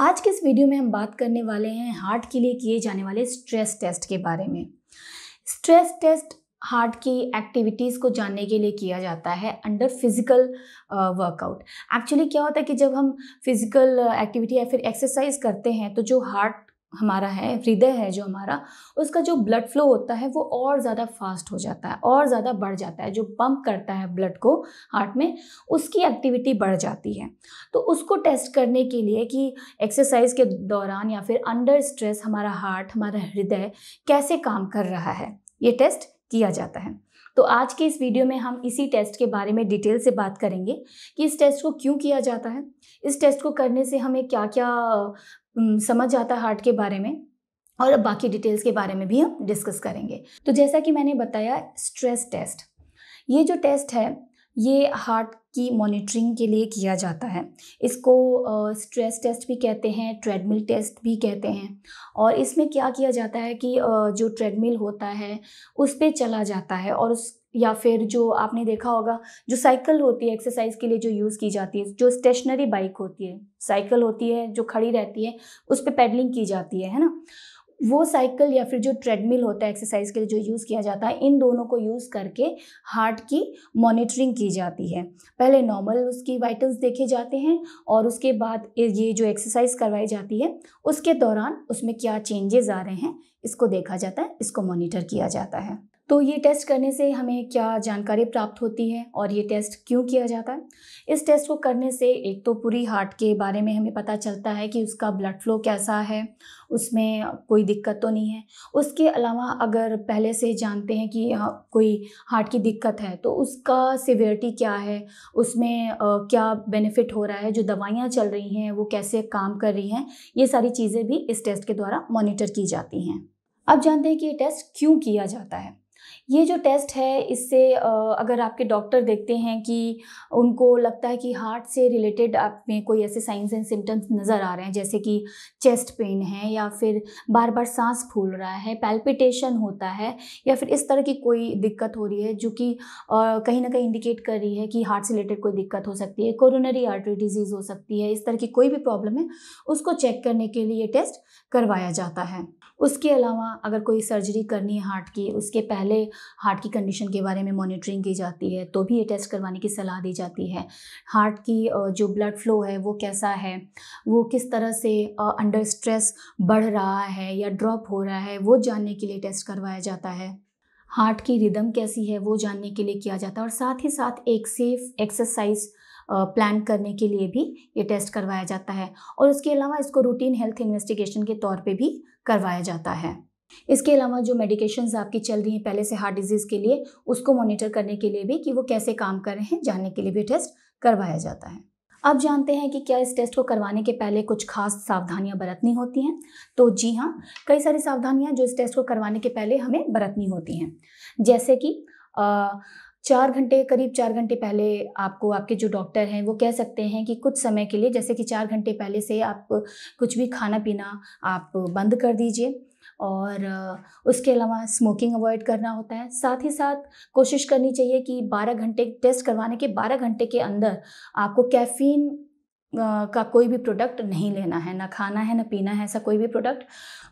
आज के इस वीडियो में हम बात करने वाले हैं हार्ट के लिए किए जाने वाले स्ट्रेस टेस्ट के बारे में स्ट्रेस टेस्ट हार्ट की एक्टिविटीज़ को जानने के लिए किया जाता है अंडर फिज़िकल वर्कआउट एक्चुअली क्या होता है कि जब हम फिज़िकल एक्टिविटी या फिर एक्सरसाइज करते हैं तो जो हार्ट हमारा है हृदय है जो हमारा उसका जो ब्लड फ्लो होता है वो और ज़्यादा फास्ट हो जाता है और ज़्यादा बढ़ जाता है जो पंप करता है ब्लड को हार्ट में उसकी एक्टिविटी बढ़ जाती है तो उसको टेस्ट करने के लिए कि एक्सरसाइज के दौरान या फिर अंडर स्ट्रेस हमारा हार्ट हमारा हृदय कैसे काम कर रहा है ये टेस्ट किया जाता है तो आज के इस वीडियो में हम इसी टेस्ट के बारे में डिटेल से बात करेंगे कि इस टेस्ट को क्यों किया जाता है इस टेस्ट को करने से हमें क्या क्या समझ आता है हार्ट के बारे में और अब बाकी डिटेल्स के बारे में भी हम डिस्कस करेंगे तो जैसा कि मैंने बताया स्ट्रेस टेस्ट ये जो टेस्ट है ये हार्ट की मॉनिटरिंग के लिए किया जाता है इसको स्ट्रेस टेस्ट भी कहते हैं ट्रेडमिल टेस्ट भी कहते हैं और इसमें क्या किया जाता है कि जो ट्रेडमिल होता है उस पर चला जाता है और उस या फिर जो आपने देखा होगा जो साइकिल होती है एक्सरसाइज के लिए जो यूज़ की जाती है जो स्टेशनरी बाइक होती है साइकिल होती है जो खड़ी रहती है उस पर पैडलिंग की जाती है है ना वो साइकिल या फिर जो ट्रेडमिल होता है एक्सरसाइज के लिए जो यूज़ किया जाता है इन दोनों को यूज़ करके हार्ट की मॉनिटरिंग की जाती है पहले नॉर्मल उसकी वाइटल्स देखे जाते हैं और उसके बाद ये जो एक्सरसाइज करवाई जाती है उसके दौरान उसमें क्या चेंजेस आ रहे हैं इसको देखा जाता है इसको मॉनिटर किया जाता है तो ये टेस्ट करने से हमें क्या जानकारी प्राप्त होती है और ये टेस्ट क्यों किया जाता है इस टेस्ट को करने से एक तो पूरी हार्ट के बारे में हमें पता चलता है कि उसका ब्लड फ्लो कैसा है उसमें कोई दिक्कत तो नहीं है उसके अलावा अगर पहले से जानते हैं कि कोई हार्ट की दिक्कत है तो उसका सिवियरिटी क्या है उसमें क्या बेनिफिट हो रहा है जो दवाइयाँ चल रही हैं वो कैसे काम कर रही हैं ये सारी चीज़ें भी इस टेस्ट के द्वारा मॉनिटर की जाती हैं अब जानते हैं कि ये टेस्ट क्यों किया जाता है ये जो टेस्ट है इससे अगर आपके डॉक्टर देखते हैं कि उनको लगता है कि हार्ट से रिलेटेड आप में कोई ऐसे साइंस एंड सिम्टम्स नज़र आ रहे हैं जैसे कि चेस्ट पेन है या फिर बार बार सांस फूल रहा है पैल्पिटेशन होता है या फिर इस तरह की कोई दिक्कत हो रही है जो कि कहीं ना कहीं इंडिकेट कर रही है कि हार्ट से रिलेटेड कोई दिक्कत हो सकती है कोरोनरी आर्टरी डिजीज़ हो सकती है इस तरह की कोई भी प्रॉब्लम है उसको चेक करने के लिए टेस्ट करवाया जाता है उसके अलावा अगर कोई सर्जरी करनी है हार्ट की उसके पहले हमारे हार्ट की कंडीशन के बारे में मॉनिटरिंग की जाती है तो भी ये टेस्ट करवाने की सलाह दी जाती है हार्ट की जो ब्लड फ्लो है वो कैसा है वो किस तरह से अंडर स्ट्रेस बढ़ रहा है या ड्रॉप हो रहा है वो जानने के लिए टेस्ट करवाया जाता है हार्ट की रिदम कैसी है वो जानने के लिए किया जाता है और साथ ही साथ एक सेफ एक्सरसाइज प्लान करने के लिए भी ये टेस्ट करवाया जाता है और उसके अलावा इसको रूटीन हेल्थ इन्वेस्टिगेशन के तौर पे भी करवाया जाता है इसके अलावा जो मेडिकेशंस आपकी चल रही हैं पहले से हार्ट डिजीज़ के लिए उसको मॉनिटर करने के लिए भी कि वो कैसे काम कर रहे हैं जानने के लिए भी टेस्ट करवाया जाता है अब जानते हैं कि क्या इस टेस्ट को करवाने के पहले कुछ खास सावधानियां बरतनी होती हैं तो जी हाँ कई सारी सावधानियां जो इस टेस्ट को करवाने के पहले हमें बरतनी होती हैं जैसे कि आ, चार घंटे करीब चार घंटे पहले आपको आपके जो डॉक्टर हैं वो कह सकते हैं कि कुछ समय के लिए जैसे कि चार घंटे पहले से आप कुछ भी खाना पीना आप बंद कर दीजिए और उसके अलावा स्मोकिंग अवॉइड करना होता है साथ ही साथ कोशिश करनी चाहिए कि 12 घंटे टेस्ट करवाने के 12 घंटे के अंदर आपको कैफ़ीन का कोई भी प्रोडक्ट नहीं लेना है ना खाना है ना पीना है ऐसा कोई भी प्रोडक्ट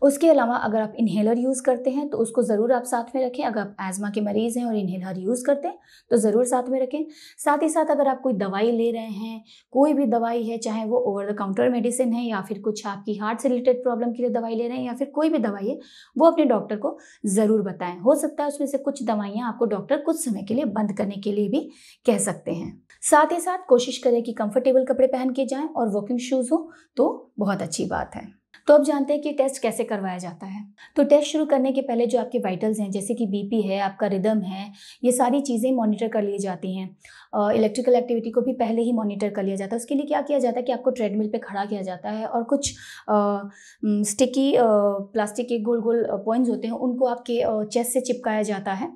उसके अलावा अगर आप इन्हेलर यूज़ करते हैं तो उसको ज़रूर आप साथ में रखें अगर आप एजमा के मरीज़ हैं और इन्हेलर यूज़ करते हैं तो ज़रूर साथ में रखें साथ ही साथ अगर आप कोई दवाई ले रहे हैं कोई भी दवाई है चाहे वो ओवर द काउंटर मेडिसिन है या फिर कुछ आपकी हार्ट से रिलेटेड प्रॉब्लम के लिए दवाई ले रहे हैं या फिर कोई भी दवाई है वो अपने डॉक्टर को ज़रूर बताएं हो सकता है उसमें से कुछ दवाइयाँ आपको डॉक्टर कुछ समय के लिए बंद करने के लिए भी कह सकते हैं साथ ही साथ कोशिश करें कि कंफर्टेबल कपड़े पहन के जाएं और वॉकिंग शूज़ हो तो बहुत अच्छी बात है तो अब जानते हैं कि टेस्ट कैसे करवाया जाता है तो टेस्ट शुरू करने के पहले जो आपके वाइटल्स हैं जैसे कि बीपी है आपका रिदम है ये सारी चीज़ें मॉनिटर कर ली जाती हैं इलेक्ट्रिकल एक्टिविटी को भी पहले ही मॉनिटर कर लिया जाता है उसके लिए क्या किया जाता है कि आपको ट्रेडमिल पे खड़ा किया जाता है और कुछ स्टिकी प्लास्टिक के गोल गोल पॉइंट्स होते हैं उनको आपके चेस्ट से चिपकाया जाता है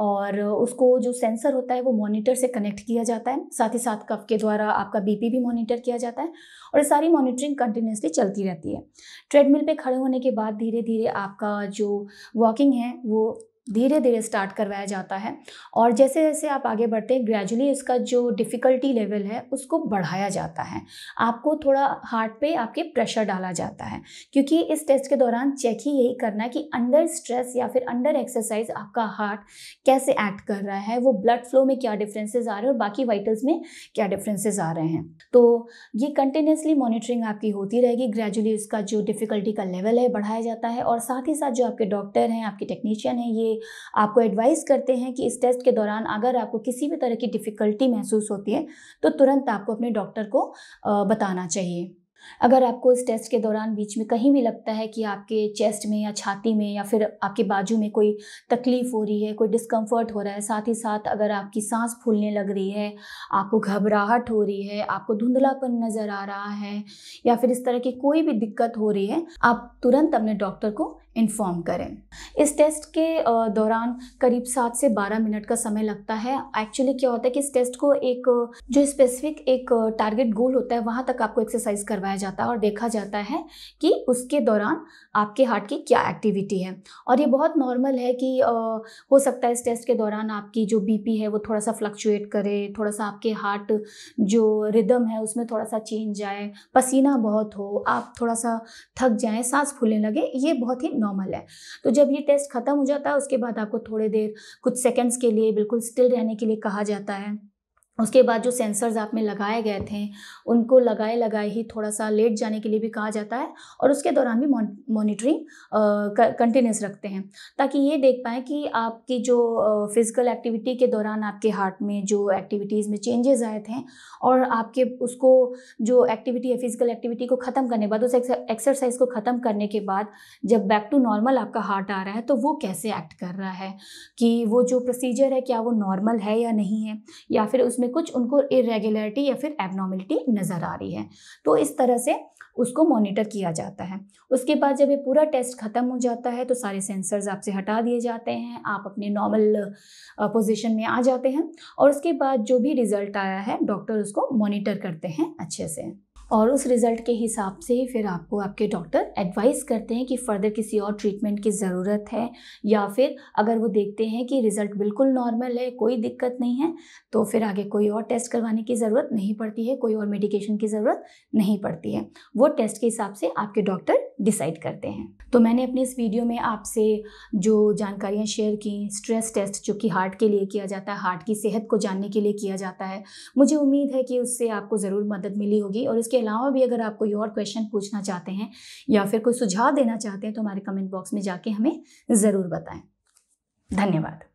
और उसको जो सेंसर होता है वो मॉनिटर से कनेक्ट किया जाता है साथ ही साथ कफ के द्वारा आपका बीपी भी मॉनिटर किया जाता है और ये सारी मॉनिटरिंग कंटिन्यूसली चलती रहती है ट्रेडमिल पे खड़े होने के बाद धीरे धीरे आपका जो वॉकिंग है वो धीरे धीरे स्टार्ट करवाया जाता है और जैसे जैसे आप आगे बढ़ते हैं ग्रेजुअली इसका जो डिफ़िकल्टी लेवल है उसको बढ़ाया जाता है आपको थोड़ा हार्ट पे आपके प्रेशर डाला जाता है क्योंकि इस टेस्ट के दौरान चेक ही यही करना है कि अंडर स्ट्रेस या फिर अंडर एक्सरसाइज आपका हार्ट कैसे एक्ट कर रहा है वो ब्लड फ्लो में क्या डिफरेंसेज आ रहे हैं और बाकी वाइटल्स में क्या डिफरेंसेज आ रहे हैं तो ये कंटिन्यूसली मॉनिटरिंग आपकी होती रहेगी ग्रेजुअली इसका जो डिफ़िकल्टी का लेवल है बढ़ाया जाता है और साथ ही साथ जो आपके डॉक्टर हैं आपके टेक्नीशियन हैं ये आपको एडवाइस करते हैं कि इस टेस्ट के दौरान अगर आपको किसी भी तरह की डिफ़िकल्टी महसूस होती है तो तुरंत आपको अपने डॉक्टर को बताना चाहिए अगर आपको इस टेस्ट के दौरान बीच में कहीं भी लगता है कि आपके चेस्ट में या छाती में या फिर आपके बाजू में कोई तकलीफ़ हो रही है कोई डिस्कम्फर्ट हो रहा है साथ ही साथ अगर आपकी सांस फूलने लग रही है आपको घबराहट हो रही है आपको धुंधलापन नज़र आ रहा है या फिर इस तरह की कोई भी दिक्कत हो रही है आप तुरंत अपने डॉक्टर को इन्फॉर्म करें इस टेस्ट के दौरान करीब सात से बारह मिनट का समय लगता है एक्चुअली क्या होता है कि इस टेस्ट को एक जो स्पेसिफिक एक टारगेट गोल होता है वहाँ तक आपको एक्सरसाइज करवाया बनाया जाता है और देखा जाता है कि उसके दौरान आपके हार्ट की क्या एक्टिविटी है और ये बहुत नॉर्मल है कि आ, हो सकता है इस टेस्ट के दौरान आपकी जो बीपी है वो थोड़ा सा फ्लक्चुएट करे थोड़ा सा आपके हार्ट जो रिदम है उसमें थोड़ा सा चेंज जाए पसीना बहुत हो आप थोड़ा सा थक जाएँ सांस फूलने लगे ये बहुत ही नॉर्मल है तो जब ये टेस्ट ख़त्म हो जाता है उसके बाद आपको थोड़ी देर कुछ सेकेंड्स के लिए बिल्कुल स्टिल रहने के लिए कहा जाता है उसके बाद जो सेंसर्स आप में लगाए गए थे उनको लगाए लगाए ही थोड़ा सा लेट जाने के लिए भी कहा जाता है और उसके दौरान भी मॉनिटरिंग कंटिन्यूस रखते हैं ताकि ये देख पाएँ कि आपकी जो फिज़िकल एक्टिविटी के दौरान आपके हार्ट में जो एक्टिविटीज़ में चेंजेस आए थे और आपके उसको जो एक्टिविटी है फिज़िकल एक्टिविटी को ख़त्म करने के बाद उस एक्सरसाइज को ख़त्म करने के बाद जब बैक टू नॉर्मल आपका हार्ट आ रहा है तो वो कैसे एक्ट कर रहा है कि वो जो प्रोसीजर है क्या वो नॉर्मल है या नहीं है या फिर उसमें में कुछ उनको इरेगुलरिटी या फिर एबनॉमिलिटी नज़र आ रही है तो इस तरह से उसको मॉनिटर किया जाता है उसके बाद जब ये पूरा टेस्ट ख़त्म हो जाता है तो सारे सेंसर्स आपसे हटा दिए जाते हैं आप अपने नॉर्मल पोजिशन में आ जाते हैं और उसके बाद जो भी रिज़ल्ट आया है डॉक्टर उसको मॉनिटर करते हैं अच्छे से और उस रिज़ल्ट के हिसाब से ही फिर आपको आपके डॉक्टर एडवाइस करते हैं कि फ़र्दर किसी और ट्रीटमेंट की ज़रूरत है या फिर अगर वो देखते हैं कि रिज़ल्ट बिल्कुल नॉर्मल है कोई दिक्कत नहीं है तो फिर आगे कोई और टेस्ट करवाने की ज़रूरत नहीं पड़ती है कोई और मेडिकेशन की ज़रूरत नहीं पड़ती है वो टेस्ट के हिसाब से आपके डॉक्टर डिसाइड करते हैं तो मैंने अपने इस वीडियो में आपसे जो जानकारियाँ शेयर की स्ट्रेस टेस्ट जो कि हार्ट के लिए किया जाता है हार्ट की सेहत को जानने के लिए किया जाता है मुझे उम्मीद है कि उससे आपको ज़रूर मदद मिली होगी और इसके अलावा भी अगर आप कोई और क्वेश्चन पूछना चाहते हैं या फिर कोई सुझाव देना चाहते हैं तो हमारे कमेंट बॉक्स में जाके हमें ज़रूर बताएं धन्यवाद